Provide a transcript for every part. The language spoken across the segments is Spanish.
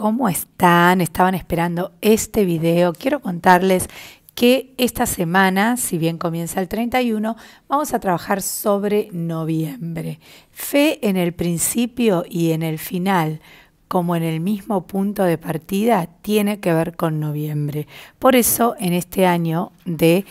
¿Cómo están? Estaban esperando este video. Quiero contarles que esta semana, si bien comienza el 31, vamos a trabajar sobre noviembre. Fe en el principio y en el final como en el mismo punto de partida, tiene que ver con noviembre. Por eso, en este año de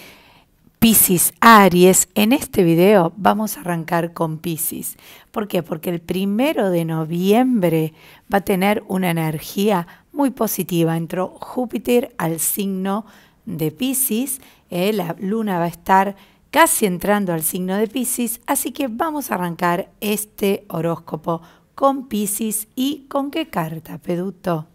Piscis Aries, en este video vamos a arrancar con Piscis. ¿Por qué? Porque el primero de noviembre va a tener una energía muy positiva. Entró Júpiter al signo de Piscis, eh, la luna va a estar casi entrando al signo de Piscis, así que vamos a arrancar este horóscopo con Piscis y con qué carta, Peduto.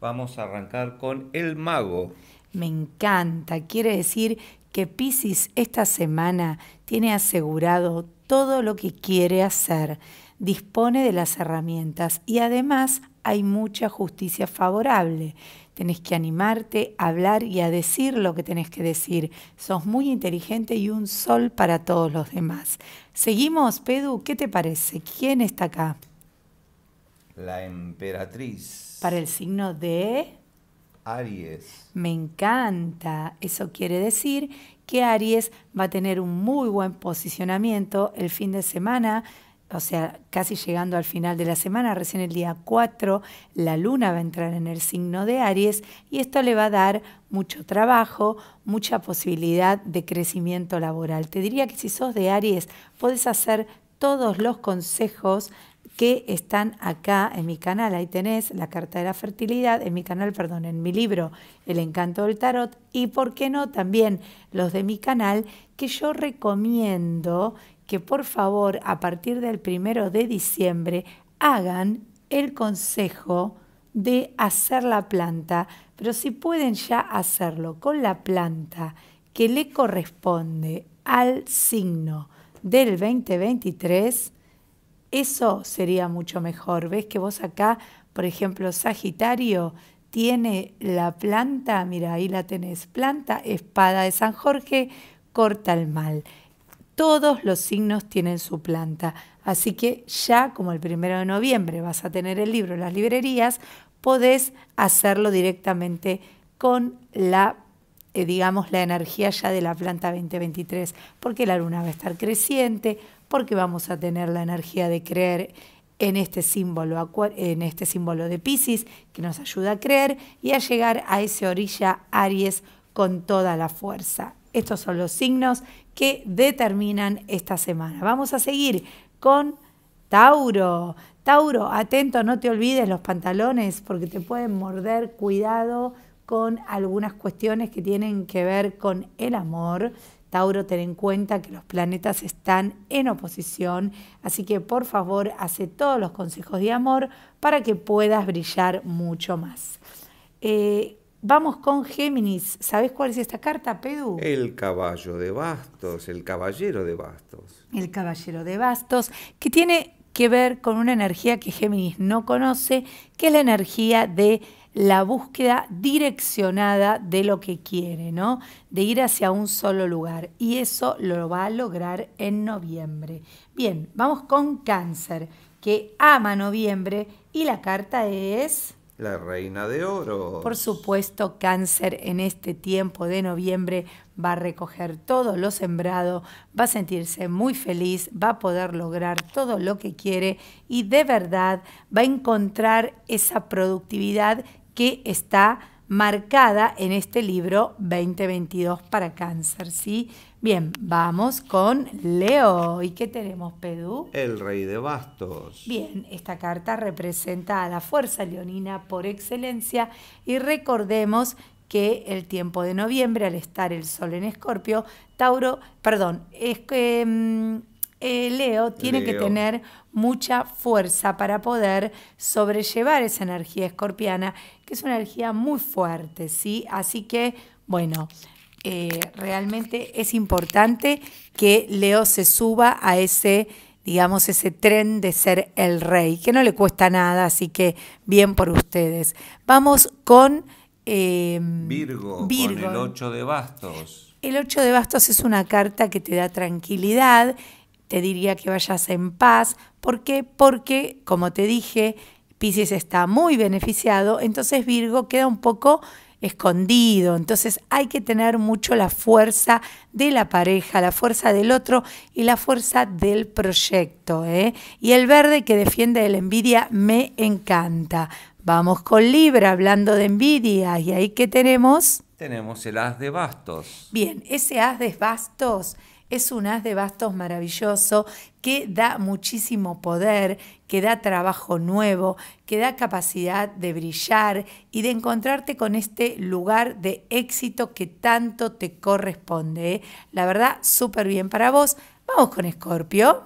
Vamos a arrancar con el mago. Me encanta, quiere decir que Pisces esta semana tiene asegurado todo lo que quiere hacer, dispone de las herramientas y además hay mucha justicia favorable. Tenés que animarte a hablar y a decir lo que tenés que decir. Sos muy inteligente y un sol para todos los demás. Seguimos, Pedu, ¿qué te parece? ¿Quién está acá? La emperatriz. Para el signo de... Aries. Me encanta. Eso quiere decir que Aries va a tener un muy buen posicionamiento el fin de semana. O sea, casi llegando al final de la semana, recién el día 4, la luna va a entrar en el signo de Aries y esto le va a dar mucho trabajo, mucha posibilidad de crecimiento laboral. Te diría que si sos de Aries, puedes hacer todos los consejos que están acá en mi canal. Ahí tenés la carta de la fertilidad, en mi canal, perdón, en mi libro El encanto del tarot y, ¿por qué no?, también los de mi canal que yo recomiendo que por favor a partir del primero de diciembre hagan el consejo de hacer la planta, pero si pueden ya hacerlo con la planta que le corresponde al signo del 2023, eso sería mucho mejor. ¿Ves que vos acá, por ejemplo, Sagitario tiene la planta, mira, ahí la tenés, planta, espada de San Jorge, corta el mal. Todos los signos tienen su planta. Así que ya como el primero de noviembre vas a tener el libro en las librerías, podés hacerlo directamente con la eh, digamos, la energía ya de la planta 2023, porque la luna va a estar creciente, porque vamos a tener la energía de creer en este símbolo, en este símbolo de Pisces que nos ayuda a creer y a llegar a esa orilla Aries con toda la fuerza. Estos son los signos que determinan esta semana. Vamos a seguir con Tauro. Tauro, atento, no te olvides los pantalones porque te pueden morder. Cuidado con algunas cuestiones que tienen que ver con el amor. Tauro, ten en cuenta que los planetas están en oposición, así que por favor hace todos los consejos de amor para que puedas brillar mucho más. Eh, vamos con Géminis. ¿Sabes cuál es esta carta, Pedú? El caballo de bastos, el caballero de bastos. El caballero de bastos, que tiene que ver con una energía que Géminis no conoce, que es la energía de la búsqueda direccionada de lo que quiere, ¿no? De ir hacia un solo lugar. Y eso lo va a lograr en noviembre. Bien, vamos con cáncer, que ama noviembre y la carta es la reina de oro. Por supuesto, cáncer en este tiempo de noviembre va a recoger todo lo sembrado, va a sentirse muy feliz, va a poder lograr todo lo que quiere y de verdad va a encontrar esa productividad que está marcada en este libro 2022 para cáncer, ¿sí? Bien, vamos con Leo. ¿Y qué tenemos, Pedú? El rey de bastos. Bien, esta carta representa a la fuerza leonina por excelencia y recordemos que el tiempo de noviembre, al estar el sol en Escorpio, Tauro, perdón, es que... Mm, eh, Leo tiene que tener mucha fuerza para poder sobrellevar esa energía escorpiana, que es una energía muy fuerte, ¿sí? Así que, bueno, eh, realmente es importante que Leo se suba a ese, digamos, ese tren de ser el rey, que no le cuesta nada, así que bien por ustedes. Vamos con... Em, Virgo, con el 8 de bastos. El 8 de bastos es una carta que te da tranquilidad, te diría que vayas en paz. ¿Por qué? Porque, como te dije, Pisces está muy beneficiado, entonces Virgo queda un poco escondido. Entonces hay que tener mucho la fuerza de la pareja, la fuerza del otro y la fuerza del proyecto. ¿eh? Y el verde que defiende la envidia me encanta. Vamos con Libra hablando de envidia. ¿Y ahí qué tenemos? Tenemos el haz de bastos. Bien, ese haz de bastos es un haz de bastos maravilloso que da muchísimo poder, que da trabajo nuevo, que da capacidad de brillar y de encontrarte con este lugar de éxito que tanto te corresponde. ¿eh? La verdad, súper bien para vos. Vamos con Escorpio.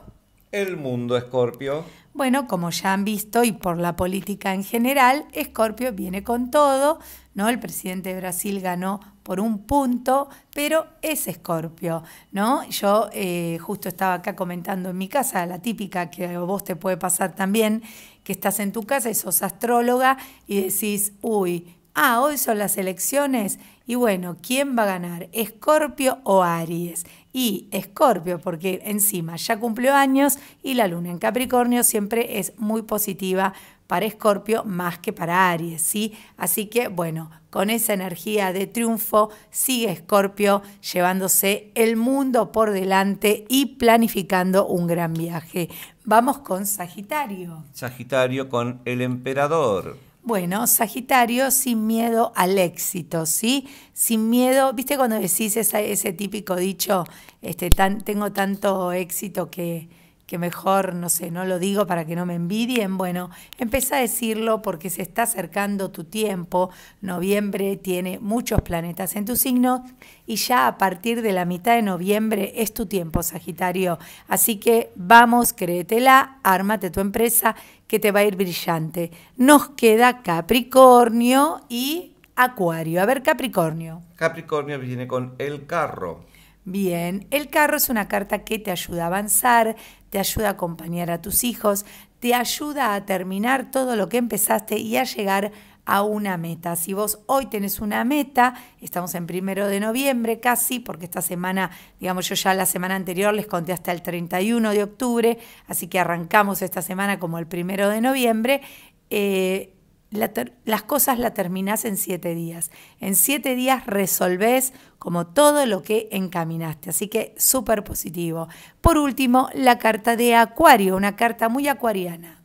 El mundo Escorpio. Bueno, como ya han visto y por la política en general, Escorpio viene con todo, ¿no? El presidente de Brasil ganó por un punto, pero es Escorpio, ¿no? Yo eh, justo estaba acá comentando en mi casa, la típica que vos te puede pasar también, que estás en tu casa y sos astróloga y decís, uy, ah, hoy son las elecciones y bueno, ¿quién va a ganar? ¿Escorpio o Aries? y Escorpio, porque encima ya cumplió años y la luna en Capricornio siempre es muy positiva para Escorpio más que para Aries, ¿sí? Así que bueno, con esa energía de triunfo sigue Escorpio llevándose el mundo por delante y planificando un gran viaje. Vamos con Sagitario. Sagitario con el emperador. Bueno, Sagitario sin miedo al éxito, ¿sí? Sin miedo, ¿viste cuando decís ese típico dicho, este, tan, tengo tanto éxito que, que mejor, no sé, no lo digo para que no me envidien. Bueno, empieza a decirlo porque se está acercando tu tiempo. Noviembre tiene muchos planetas en tu signo y ya a partir de la mitad de noviembre es tu tiempo, Sagitario. Así que vamos, créetela, ármate tu empresa, que te va a ir brillante. Nos queda Capricornio y Acuario. A ver, Capricornio. Capricornio viene con el carro. Bien, el carro es una carta que te ayuda a avanzar, te ayuda a acompañar a tus hijos, te ayuda a terminar todo lo que empezaste y a llegar a a una meta. Si vos hoy tenés una meta, estamos en primero de noviembre casi, porque esta semana, digamos, yo ya la semana anterior les conté hasta el 31 de octubre, así que arrancamos esta semana como el primero de noviembre. Eh, las cosas las terminás en siete días. En siete días resolvés como todo lo que encaminaste. Así que súper positivo. Por último, la carta de Acuario, una carta muy acuariana.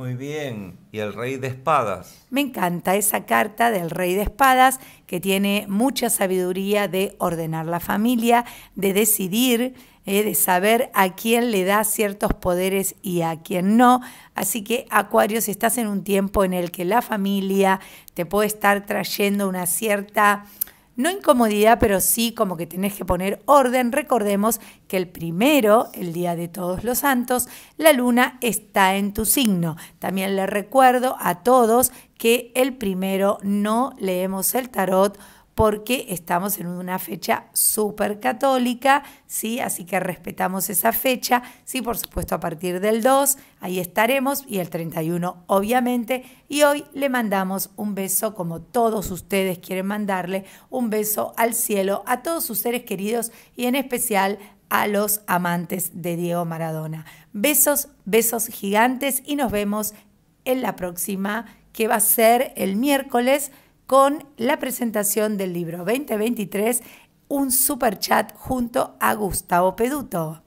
Muy bien, y el rey de espadas. Me encanta esa carta del rey de espadas que tiene mucha sabiduría de ordenar la familia, de decidir, eh, de saber a quién le da ciertos poderes y a quién no. Así que, Acuario, estás en un tiempo en el que la familia te puede estar trayendo una cierta no incomodidad, pero sí como que tenés que poner orden. Recordemos que el primero, el día de todos los santos, la luna está en tu signo. También le recuerdo a todos que el primero no leemos el tarot porque estamos en una fecha súper católica, ¿sí? Así que respetamos esa fecha, sí, por supuesto a partir del 2, ahí estaremos, y el 31 obviamente, y hoy le mandamos un beso, como todos ustedes quieren mandarle, un beso al cielo, a todos sus seres queridos y en especial a los amantes de Diego Maradona. Besos, besos gigantes y nos vemos en la próxima, que va a ser el miércoles con la presentación del libro 2023, un super chat junto a Gustavo Peduto.